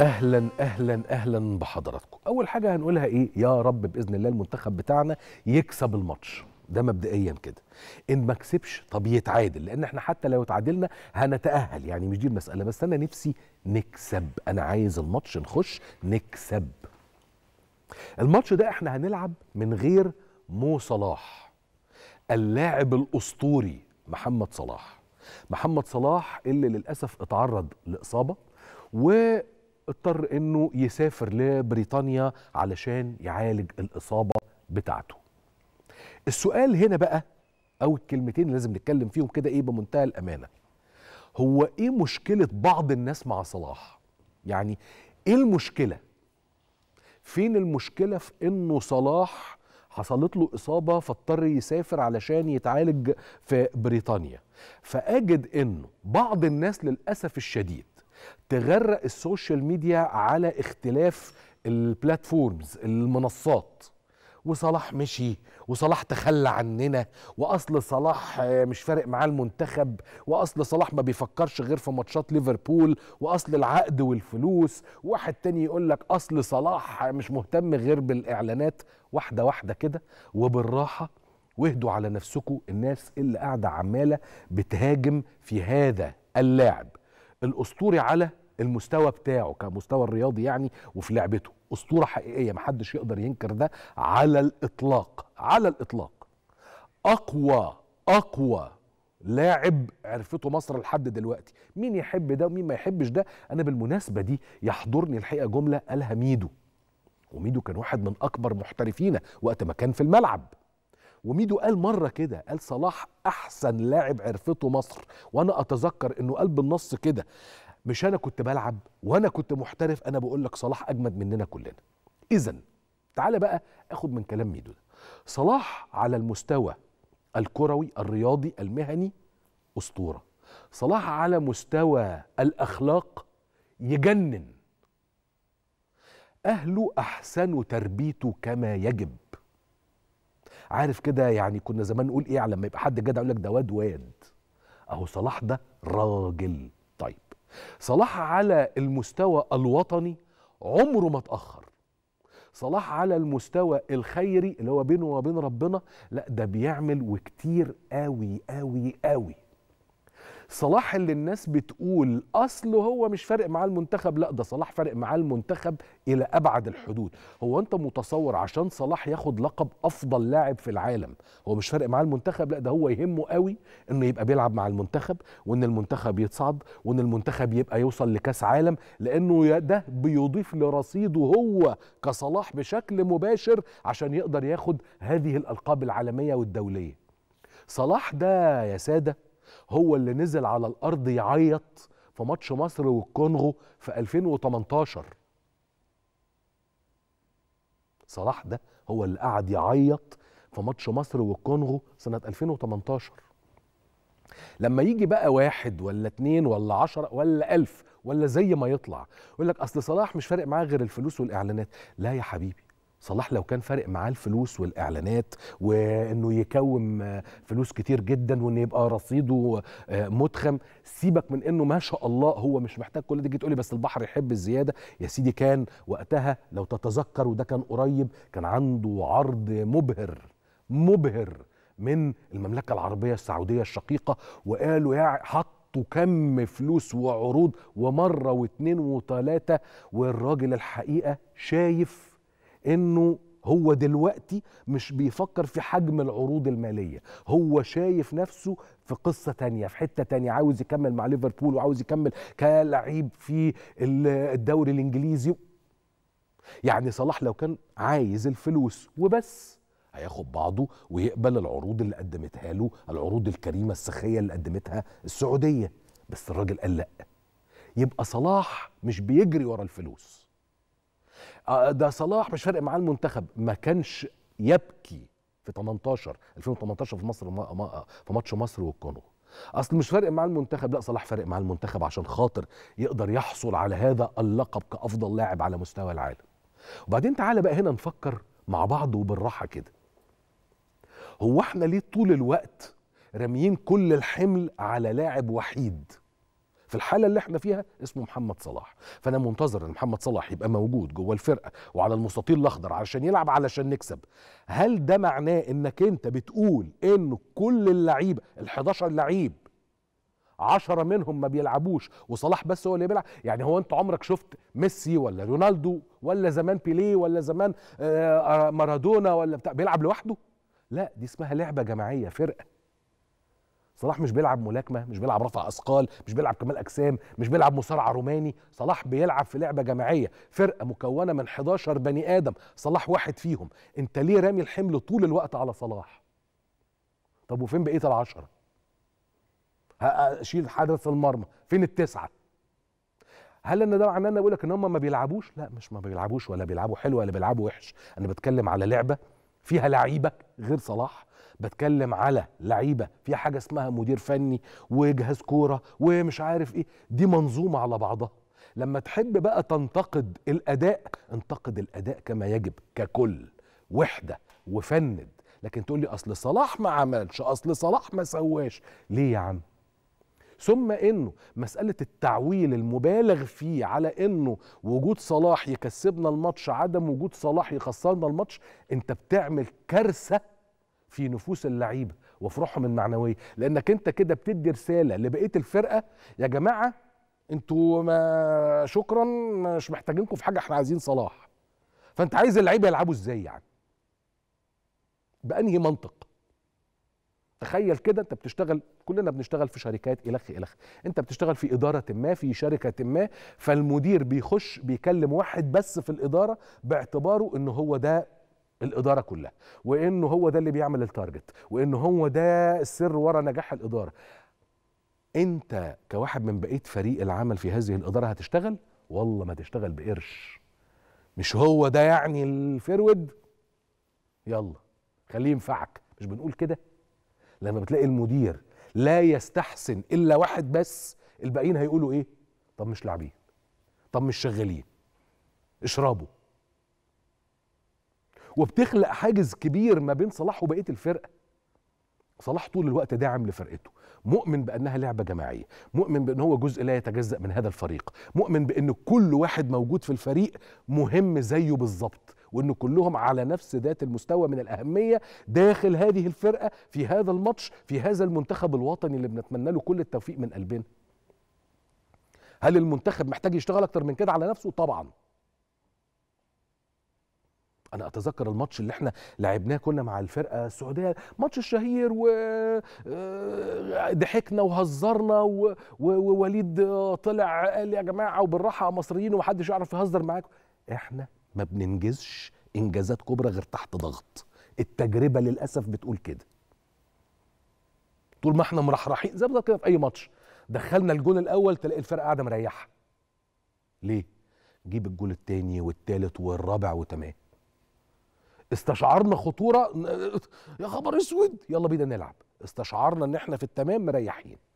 اهلا اهلا اهلا بحضراتكم اول حاجه هنقولها ايه يا رب باذن الله المنتخب بتاعنا يكسب الماتش ده مبدئيا كده ان ما كسبش طب يتعادل لان احنا حتى لو اتعادلنا هنتاهل يعني مش دي المساله بس انا نفسي نكسب انا عايز الماتش نخش نكسب الماتش ده احنا هنلعب من غير مو صلاح اللاعب الاسطوري محمد صلاح محمد صلاح اللي للاسف اتعرض لاصابه واضطر انه يسافر لبريطانيا علشان يعالج الاصابه بتاعته. السؤال هنا بقى او الكلمتين لازم نتكلم فيهم كده ايه بمنتهى الامانه. هو ايه مشكله بعض الناس مع صلاح؟ يعني ايه المشكله؟ فين المشكله في انه صلاح حصلت له اصابه فاضطر يسافر علشان يتعالج في بريطانيا فاجد انه بعض الناس للاسف الشديد تغرق السوشيال ميديا على اختلاف البلاتفورمز المنصات وصلاح مشي وصلاح تخلى عننا واصل صلاح مش فارق معاه المنتخب واصل صلاح ما بيفكرش غير في ماتشات ليفربول واصل العقد والفلوس واحد تاني يقول لك اصل صلاح مش مهتم غير بالاعلانات واحده واحده كده وبالراحه واهدوا على نفسكم الناس اللي قاعده عماله بتهاجم في هذا اللاعب الاسطوري على المستوى بتاعه كمستوى الرياضي يعني وفي لعبته اسطوره حقيقيه محدش يقدر ينكر ده على الاطلاق على الاطلاق اقوى اقوى لاعب عرفته مصر لحد دلوقتي مين يحب ده ومين ما يحبش ده انا بالمناسبه دي يحضرني الحقيقه جمله قالها ميدو وميدو كان واحد من اكبر محترفينا وقت ما كان في الملعب وميدو قال مره كده قال صلاح احسن لاعب عرفته مصر وانا اتذكر انه قال بالنص كده مش انا كنت بلعب وانا كنت محترف انا بقول لك صلاح اجمد مننا كلنا اذا تعالى بقى اخد من كلام ميدو ده صلاح على المستوى الكروي الرياضي المهني اسطوره صلاح على مستوى الاخلاق يجنن اهله احسنوا تربيته كما يجب عارف كده يعني كنا زمان نقول ايه لما يبقى حد جدع يقول لك ده واد واد اهو صلاح ده راجل طيب صلاح على المستوى الوطني عمره ما اتاخر صلاح على المستوى الخيري اللي هو بينه وبين ربنا لا ده بيعمل وكتير قوي قوي قوي صلاح اللي الناس بتقول اصله هو مش فارق معاه المنتخب لا ده صلاح فارق معاه المنتخب الى ابعد الحدود هو انت متصور عشان صلاح ياخد لقب افضل لاعب في العالم هو مش فارق معاه المنتخب لا ده هو يهمه قوي انه يبقى بيلعب مع المنتخب وان المنتخب يتصعد وان المنتخب يبقى يوصل لكاس عالم لانه ده بيضيف لرصيده هو كصلاح بشكل مباشر عشان يقدر ياخد هذه الالقاب العالميه والدوليه صلاح ده يا ساده هو اللي نزل على الارض يعيط في ماتش مصر والكونغو في 2018 صلاح ده هو اللي قعد يعيط في ماتش مصر والكونغو سنة 2018 لما يجي بقى واحد ولا اتنين ولا عشرة ولا ألف ولا زي ما يطلع يقول لك أصل صلاح مش فارق معاه غير الفلوس والإعلانات لا يا حبيبي صلاح لو كان فارق معاه الفلوس والاعلانات وانه يكوم فلوس كتير جدا وان يبقى رصيده آه، متخم سيبك من انه ما شاء الله هو مش محتاج كل ده دي تقولي بس البحر يحب الزياده يا سيدي كان وقتها لو تتذكر وده كان قريب كان عنده عرض مبهر مبهر من المملكه العربيه السعوديه الشقيقه وقالوا يا حط حطوا كم فلوس وعروض ومره واثنين وثلاثه والراجل الحقيقه شايف انه هو دلوقتي مش بيفكر في حجم العروض الماليه هو شايف نفسه في قصه تانية في حته تانية عاوز يكمل مع ليفربول وعاوز يكمل كلعيب في الدوري الانجليزي يعني صلاح لو كان عايز الفلوس وبس هياخد بعضه ويقبل العروض اللي قدمتها له العروض الكريمه السخيه اللي قدمتها السعوديه بس الراجل قال لا يبقى صلاح مش بيجري ورا الفلوس آه، ده صلاح مش فارق معاه المنتخب ما كانش يبكي في 18 2018 في مصر في ماتش مصر والكونغو اصل مش فارق معاه المنتخب لا صلاح فارق معاه المنتخب عشان خاطر يقدر يحصل على هذا اللقب كافضل لاعب على مستوى العالم وبعدين تعالى بقى هنا نفكر مع بعض وبالراحه كده هو احنا ليه طول الوقت راميين كل الحمل على لاعب وحيد في الحاله اللي احنا فيها اسمه محمد صلاح فانا منتظر ان محمد صلاح يبقى موجود جوه الفرقه وعلى المستطيل الاخضر علشان يلعب علشان نكسب هل ده معناه انك انت بتقول ان كل اللعيبه ال11 لعيب عشرة منهم ما بيلعبوش وصلاح بس هو اللي بيلعب يعني هو انت عمرك شفت ميسي ولا رونالدو ولا زمان بيليه ولا زمان آه، آه، مارادونا ولا بتاع بيلعب لوحده لا دي اسمها لعبه جماعيه فرقه صلاح مش بيلعب ملاكمه مش بيلعب رفع اثقال مش بيلعب كمال اجسام مش بيلعب مصارعه روماني صلاح بيلعب في لعبه جماعيه فرقه مكونه من 11 بني ادم صلاح واحد فيهم انت ليه رامي الحمل طول الوقت على صلاح طب وفين بقيه العشره اشيل حارس المرمى فين التسعه هل ان ده معناه ان انا لك ان هم ما بيلعبوش لا مش ما بيلعبوش ولا بيلعبوا حلو ولا بيلعبوا وحش انا بتكلم على لعبه فيها لعيبه غير صلاح بتكلم على لعيبه في حاجه اسمها مدير فني وجهاز كوره ومش عارف ايه دي منظومه على بعضها لما تحب بقى تنتقد الاداء انتقد الاداء كما يجب ككل وحده وفند لكن تقول لي اصل صلاح ما عملش اصل صلاح ما سواش ليه يا عم ثم انه مساله التعويل المبالغ فيه على انه وجود صلاح يكسبنا الماتش عدم وجود صلاح يخسرنا الماتش انت بتعمل كارثه في نفوس اللعيبه وفي روحهم المعنويه لانك انت كده بتدي رساله لبقيه الفرقه يا جماعه انتوا ما شكرا مش محتاجينكم في حاجه احنا عايزين صلاح فانت عايز اللعيبه يلعبوا ازاي يعني بانهي منطق تخيل كده انت بتشتغل كلنا بنشتغل في شركات الخ الخ انت بتشتغل في اداره ما في شركه ما فالمدير بيخش بيكلم واحد بس في الاداره باعتباره ان هو ده الاداره كلها وانه هو ده اللي بيعمل التارجت وانه هو ده السر ورا نجاح الاداره انت كواحد من بقيه فريق العمل في هذه الاداره هتشتغل والله ما تشتغل بقرش مش هو ده يعني الفيرود يلا خليه ينفعك مش بنقول كده لما بتلاقي المدير لا يستحسن الا واحد بس الباقيين هيقولوا ايه طب مش لاعبين طب مش شغالين اشربوا وبتخلق حاجز كبير ما بين صلاح وبقيه الفرقه صلاح طول الوقت داعم لفرقته مؤمن بانها لعبه جماعيه مؤمن بان هو جزء لا يتجزا من هذا الفريق مؤمن بان كل واحد موجود في الفريق مهم زيه بالظبط وان كلهم على نفس ذات المستوى من الاهميه داخل هذه الفرقه في هذا الماتش في هذا المنتخب الوطني اللي بنتمنى له كل التوفيق من قلبنا هل المنتخب محتاج يشتغل اكتر من كده على نفسه طبعا انا اتذكر الماتش اللي احنا لعبناه كنا مع الفرقه السعوديه ماتش الشهير و آه، ضحكنا وهزرنا ووليد طلع قال يا جماعه وبالراحه مصريين ومحدش يعرف يهزر معاكم احنا ما بننجزش انجازات كبرى غير تحت ضغط التجربه للاسف بتقول كده طول ما احنا مرحرحين زي بالظبط كده في اي ماتش دخلنا الجول الاول تلاقي الفرقه قاعده مريحه ليه جيب الجول الثاني والثالث والرابع وتمام استشعرنا خطوره يا خبر اسود يلا بينا نلعب استشعرنا ان احنا في التمام مريحين